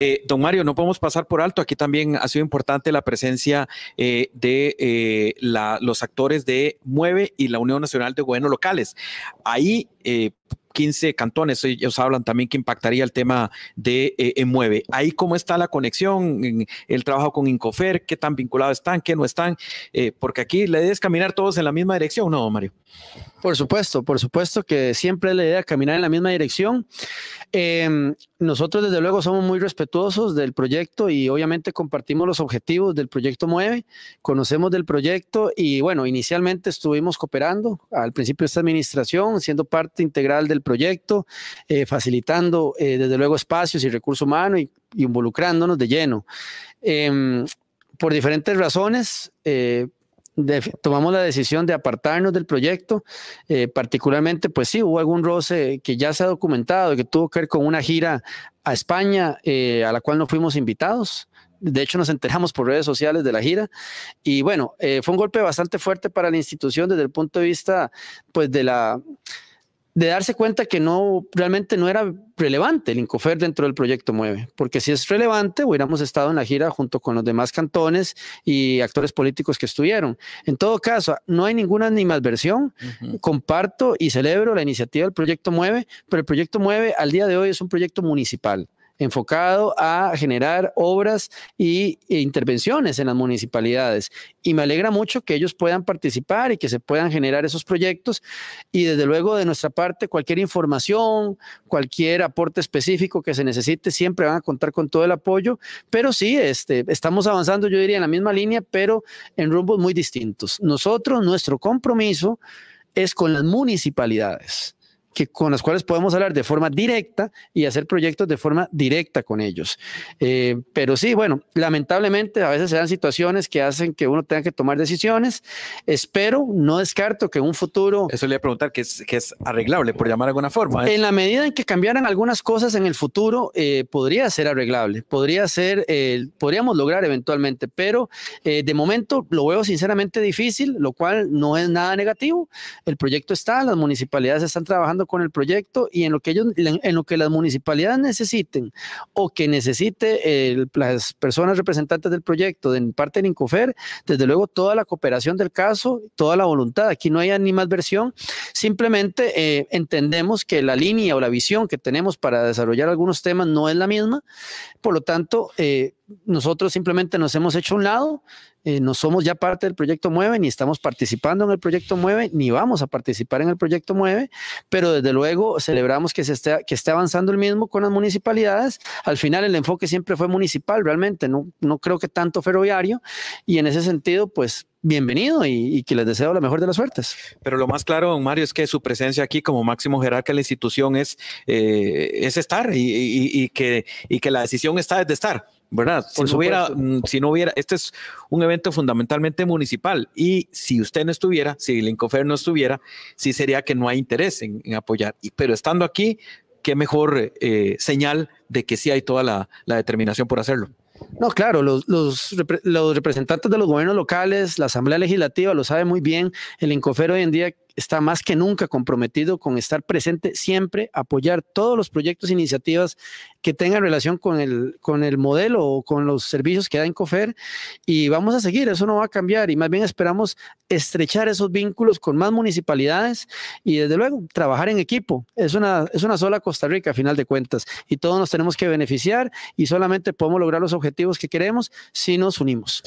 Eh, don Mario, no podemos pasar por alto. Aquí también ha sido importante la presencia eh, de eh, los actores de Mueve y la Unión Nacional de Gobiernos Locales. Ahí, 15 cantones, ellos hablan también que impactaría el tema de Mueve. Ahí cómo está la conexión, el trabajo con Incofer, qué tan vinculados están, qué no están, porque aquí la idea es caminar todos en la misma dirección, ¿no, Don Mario? Por supuesto, por supuesto que siempre es la idea caminar en la misma dirección. Em, nosotros desde luego somos muy respetuosos del proyecto y obviamente compartimos los objetivos del proyecto Mueve, conocemos del proyecto y bueno, inicialmente estuvimos cooperando al principio de esta administración, siendo parte integral del proyecto, eh, facilitando eh, desde luego espacios y recursos humanos y, involucrándonos de lleno. Em, por diferentes razones, eh, tomamos la decisión de apartarnos del proyecto. Eh, particularmente, pues sí, hubo algún roce que ya se ha documentado, que tuvo que ver con una gira a España eh, a la cual no fuimos invitados. De hecho, nos enteramos por redes sociales de la gira. Y bueno, eh, fue un golpe bastante fuerte para la institución desde el punto de vista, pues, de la de darse cuenta que no realmente no era relevante el Incofer dentro del proyecto Mueve, porque si es relevante hubiéramos estado en la gira junto con los demás cantones y actores políticos que estuvieron. En todo caso, no hay ninguna animadversión. Comparto y celebro la iniciativa del proyecto Mueve, pero el proyecto Mueve al día de hoy es un proyecto municipal enfocado a generar obras y, e intervenciones en las municipalidades. Y me alegra mucho que ellos puedan participar y que se puedan generar esos proyectos. Y desde luego de nuestra parte, cualquier información, cualquier aporte específico que se necesite, siempre van a contar con todo el apoyo. Pero sí, este, estamos avanzando, yo diría, en la misma línea, pero en rumbos muy distintos. Nosotros, nuestro compromiso es con las municipalidades que con las cuales podemos hablar de forma directa y hacer proyectos de forma directa con ellos. Eh, pero sí, bueno, lamentablemente a veces se dan situaciones que hacen que uno tenga que tomar decisiones. Espero, no descarto que en un futuro... Eso le voy a preguntar, que es, que es arreglable, por llamar de alguna forma. ¿eh? En la medida en que cambiaran algunas cosas en el futuro, eh, podría ser arreglable, podría ser, podríamos lograr eventualmente, pero de momento lo veo sinceramente difícil, lo cual no es nada negativo. El proyecto está, las municipalidades están trabajando con el proyecto y en lo que ellos, en lo que las municipalidades necesiten o que necesite las personas representantes del proyecto de parte de Incofer, desde luego toda la cooperación del caso, toda la voluntad. Aquí no hay ni más versión, simplemente eh, entendemos que la línea o la visión que tenemos para desarrollar algunos temas no es la misma, por lo tanto, eh, nosotros simplemente nos hemos hecho un lado, eh, no somos ya parte del proyecto Mueve, ni estamos participando en el proyecto Mueve, ni vamos a participar en el proyecto Mueve, pero desde luego celebramos que se esté, que esté avanzando el mismo con las municipalidades. Al final el enfoque siempre fue municipal, realmente, no, creo que tanto ferroviario, y en ese sentido, pues bienvenido y, que les deseo la mejor de las suertes. Pero lo más claro, don Mario, es que su presencia aquí como máximo jerarca de la institución es, eh, es estar que, y que la decisión está desde estar. ¿verdad? Si no, hubiera, mm, si no hubiera, este es un evento fundamentalmente municipal y si usted no estuviera, si el Incofer no estuviera, sí sería que no hay interés en, apoyar. pero estando aquí, qué mejor eh, señal de que sí hay toda la, determinación por hacerlo. No, claro, los, los, los, representantes de los gobiernos locales, la Asamblea Legislativa lo sabe muy bien, el Incofer hoy en día está más que nunca comprometido con estar presente siempre, apoyar todos los proyectos e iniciativas que tengan relación con el, con el modelo o con los servicios que da Incofer y vamos a seguir, eso no va a cambiar y más bien esperamos estrechar esos vínculos con más municipalidades y desde luego trabajar en equipo. Es una, es una sola Costa Rica a final de cuentas y todos nos tenemos que beneficiar y solamente podemos lograr los objetivos que queremos si nos unimos.